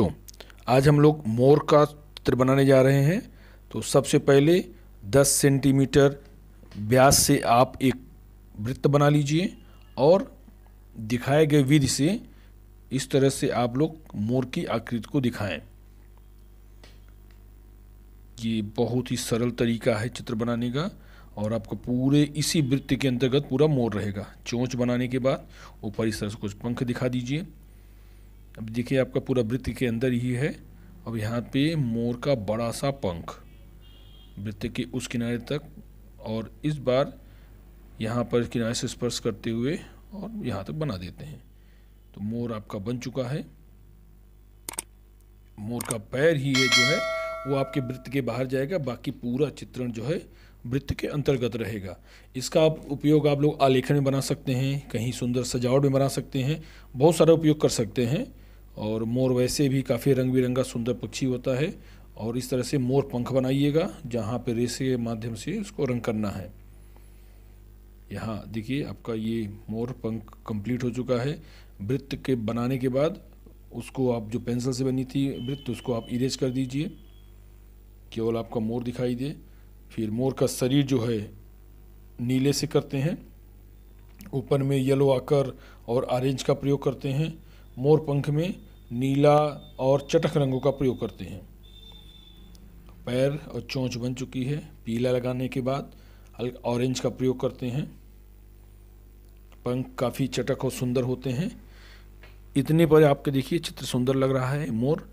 बच्चों आज हम लोग मोर का चित्र बनाने जा रहे हैं तो सबसे पहले 10 सेंटीमीटर व्यास से आप एक वृत्त बना लीजिए और दिखाए गए विधि से इस तरह से आप लोग मोर की आकृति को दिखाएं ये बहुत ही सरल तरीका है चित्र बनाने का और आपको पूरे इसी वृत्त के अंतर्गत पूरा मोर रहेगा चोंच बनाने के बाद ऊपर इस तरह से कुछ पंख दिखा दीजिए अब देखिए आपका पूरा वृत्त के अंदर ही है अब यहाँ पे मोर का बड़ा सा पंख वृत्त के उस किनारे तक और इस बार यहाँ पर किनारे से स्पर्श करते हुए और यहाँ तक बना देते हैं तो मोर आपका बन चुका है मोर का पैर ही है जो है वो आपके वृत्त के बाहर जाएगा बाकी पूरा चित्रण जो है वृत्त के अंतर्गत रहेगा इसका आप उपयोग आप लोग आलेखन में बना सकते हैं कहीं सुंदर सजावट में बना सकते हैं बहुत सारा उपयोग कर सकते हैं और मोर वैसे भी काफ़ी रंग बिरंगा सुंदर पक्षी होता है और इस तरह से मोर पंख बनाइएगा जहाँ पर रेसे के माध्यम से उसको रंग करना है यहाँ देखिए आपका ये मोर पंख कंप्लीट हो चुका है वृत्त के बनाने के बाद उसको आप जो पेंसिल से बनी थी वृत्त उसको आप इरेज कर दीजिए केवल आपका मोर दिखाई दे फिर मोर का शरीर जो है नीले से करते हैं ऊपर में येलो आकर और ऑरेंज का प्रयोग करते हैं मोर पंख में नीला और चटक रंगों का प्रयोग करते हैं पैर और चोंच बन चुकी है पीला लगाने के बाद ऑरेंज का प्रयोग करते हैं पंख काफ़ी चटक और सुंदर होते हैं इतने पर आपके देखिए चित्र सुंदर लग रहा है मोर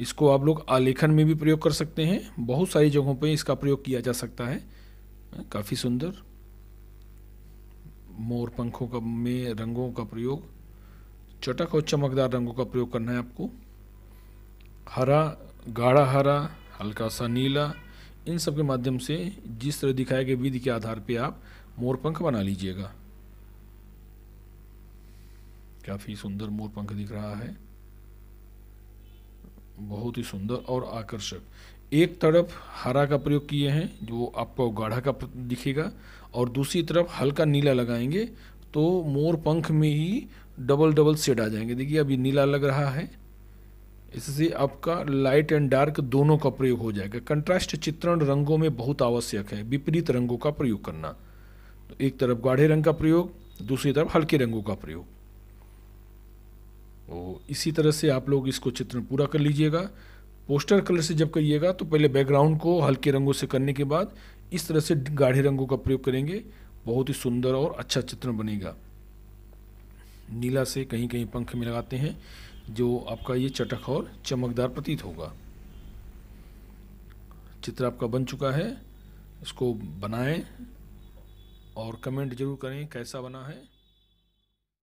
इसको आप लोग आलेखन में भी प्रयोग कर सकते हैं बहुत सारी जगहों पर इसका प्रयोग किया जा सकता है हाँ, काफ़ी सुंदर मोर पंखों का में रंगों का प्रयोग चटक और चमकदार रंगों का प्रयोग करना है आपको हरा गाढ़ा हरा हल्का सा नीला इन सब के माध्यम से जिस तरह दिखाए गए विधि के आधार पर आप मोरपंख बना लीजिएगा काफ़ी सुंदर मोरपंख दिख रहा है बहुत ही सुंदर और आकर्षक एक तरफ हरा का प्रयोग किए हैं जो आपको गाढ़ा का दिखेगा और दूसरी तरफ हल्का नीला लगाएंगे तो मोर पंख में ही डबल डबल सेट आ जाएंगे देखिए अभी नीला लग रहा है इससे आपका लाइट एंड डार्क दोनों का प्रयोग हो जाएगा कंट्रास्ट चित्रण रंगों में बहुत आवश्यक है विपरीत रंगों का प्रयोग करना तो एक तरफ गाढ़े रंग का प्रयोग दूसरी तरफ हल्के रंगों का प्रयोग तो इसी तरह से आप लोग इसको चित्रण पूरा कर लीजिएगा पोस्टर कलर से जब करिएगा तो पहले बैकग्राउंड को हल्के रंगों से करने के बाद इस तरह से गाढ़े रंगों का प्रयोग करेंगे बहुत ही सुंदर और अच्छा चित्रण बनेगा नीला से कहीं कहीं पंख में लगाते हैं जो आपका ये चटक और चमकदार प्रतीत होगा चित्र आपका बन चुका है इसको बनाएं और कमेंट जरूर करें कैसा बना है